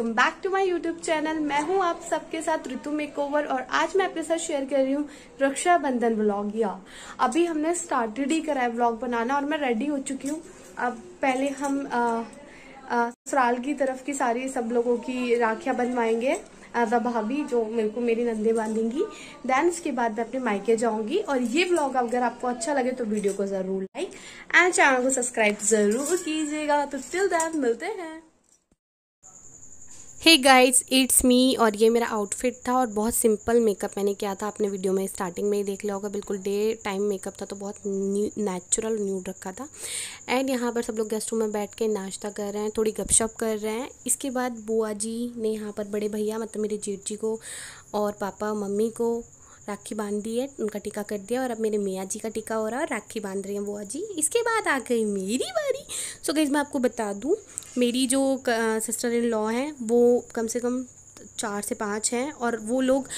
welcome back to my YouTube channel मैं हूं आप सबके साथ ऋतु मेकओवर और आज मैं आपके साथ शेयर कर रही हूं रक्षाबंधन ब्लॉग या अभी हमने स्टार्टेड ही करा है ब्लॉग बनाना और मैं रेडी हो चुकी हूं अब पहले हम ससुराल की तरफ की सारी सब लोगों की राखियां बनवाएंगे एज अ भाभी जो मेरे को मेरी नंदे बांधेंगी देन उसके बाद मैं अपने मायके जाऊंगी और ये ब्लॉग अगर आपको अच्छा लगे तो वीडियो को जरूर लाइक एंड चैनल को सब्सक्राइब जरूर कीजिएगा तो फिल दैन मिलते हैं हे गाइस इट्स मी और ये मेरा आउटफिट था और बहुत सिंपल मेकअप मैंने किया था अपने वीडियो में स्टार्टिंग में ही देख लिया होगा बिल्कुल डे टाइम मेकअप था तो बहुत नेचुरल न्यूड रखा था एंड यहाँ पर सब लोग गेस्ट रूम में बैठ के नाश्ता कर रहे हैं थोड़ी गपशप कर रहे हैं इसके बाद बुआ जी ने यहाँ पर बड़े भैया मतलब मेरे जेठ जी को और पापा मम्मी को राखी बांध दी है उनका टीका कर दिया और अब मेरे मियाँ जी का टीका हो रहा है और राखी बांध रही हैं बुआ जी इसके बाद आ गई मेरी बारी सो so, गई मैं आपको बता दूँ मेरी जो सिस्टर इन लॉ हैं वो कम से कम चार से पाँच हैं और वो लोग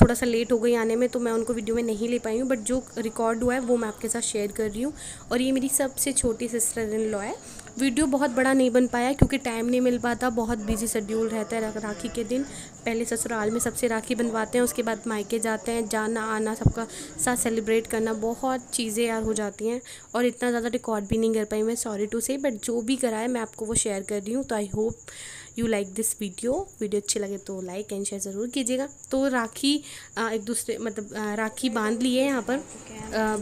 थोड़ा सा लेट हो गई आने में तो मैं उनको वीडियो में नहीं ले पाई हूँ बट जो रिकॉर्ड हुआ है वो मैं आपके साथ शेयर कर रही हूँ और ये मेरी सबसे छोटी सिस्टर इन लॉ है वीडियो बहुत बड़ा नहीं बन पाया क्योंकि टाइम नहीं मिल पाता बहुत बिजी शेड्यूल रहता है राखी के दिन पहले ससुराल में सबसे राखी बनवाते हैं उसके बाद मायके जाते हैं जाना आना सबका साथ सेलिब्रेट करना बहुत चीज़ें यार हो जाती हैं और इतना ज़्यादा रिकॉर्ड भी नहीं कर पाई मैं सॉरी टू से बट जो भी करा है मैं आपको वो शेयर कर रही हूँ तो I hope you like this video video अच्छी लगे तो लाइक एंड शेयर ज़रूर कीजिएगा तो राखी एक दूसरे मतलब राखी बांध ली है यहाँ पर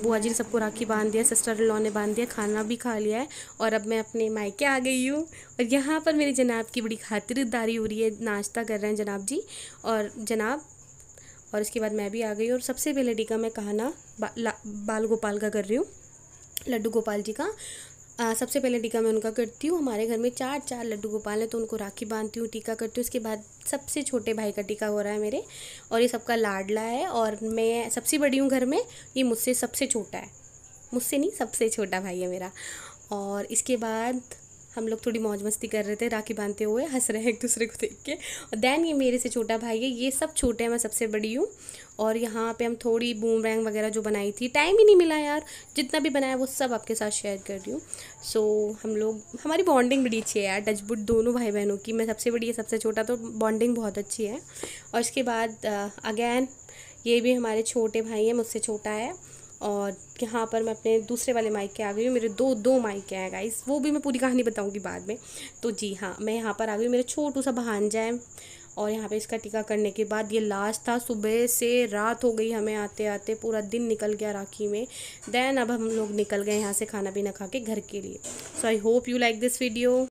बुआ जी ने सबको राखी बांध दिया सिस्टर लॉ ने बांध दिया खाना भी खा लिया है और अब मैं अपने अपने मायके आ गई हूँ और यहाँ पर मेरे जनाब की बड़ी खातिरदारी हो रही है नाश्ता कर रहे हैं जनाब जी और जनाब और इसके बाद मैं भी आ गई और सबसे पहले टीका मैं कहाना बा, बाल गोपाल का कर रही हूँ लड्डू गोपाल जी का आ, सबसे पहले टीका मैं उनका करती हूँ हमारे घर में चार चार लड्डू गोपाल हैं तो उनको राखी बांधती हूँ टीका करती हूँ उसके बाद सबसे छोटे भाई का टीका हो रहा है मेरे और ये सबका लाडला है और मैं सबसे बड़ी हूँ घर में ये मुझसे सबसे छोटा है मुझसे नहीं सबसे छोटा भाई है मेरा और इसके बाद हम लोग थोड़ी मौज मस्ती कर रहे थे राखी बांधते हुए हंस रहे हैं एक दूसरे को देख के और देन ये मेरे से छोटा भाई है ये सब छोटे हैं मैं सबसे बड़ी हूँ और यहाँ पे हम थोड़ी बूम रैंग वगैरह जो बनाई थी टाइम ही नहीं मिला यार जितना भी बनाया वो सब आपके साथ शेयर कर रही हूँ सो so, हम लोग हमारी बॉन्डिंग बड़ी अच्छी है यार टचबुट दोनों भाई बहनों की मैं सबसे बड़ी है सबसे छोटा तो बॉन्डिंग बहुत अच्छी है और इसके बाद अगैन uh, ये भी हमारे छोटे भाई हैं मुझसे छोटा है और यहाँ पर मैं अपने दूसरे वाले माइक के आ गई हूँ मेरे दो दो माइक के हैं गाइस वो भी मैं पूरी कहानी बताऊँगी बाद में तो जी हाँ मैं यहाँ पर आ गई मेरा छोटू सा बहान जाए और यहाँ पे इसका टीका करने के बाद ये लास्ट था सुबह से रात हो गई हमें आते आते पूरा दिन निकल गया राखी में देन अब हम लोग निकल गए यहाँ से खाना पीना खा के घर के लिए so I hope you like this video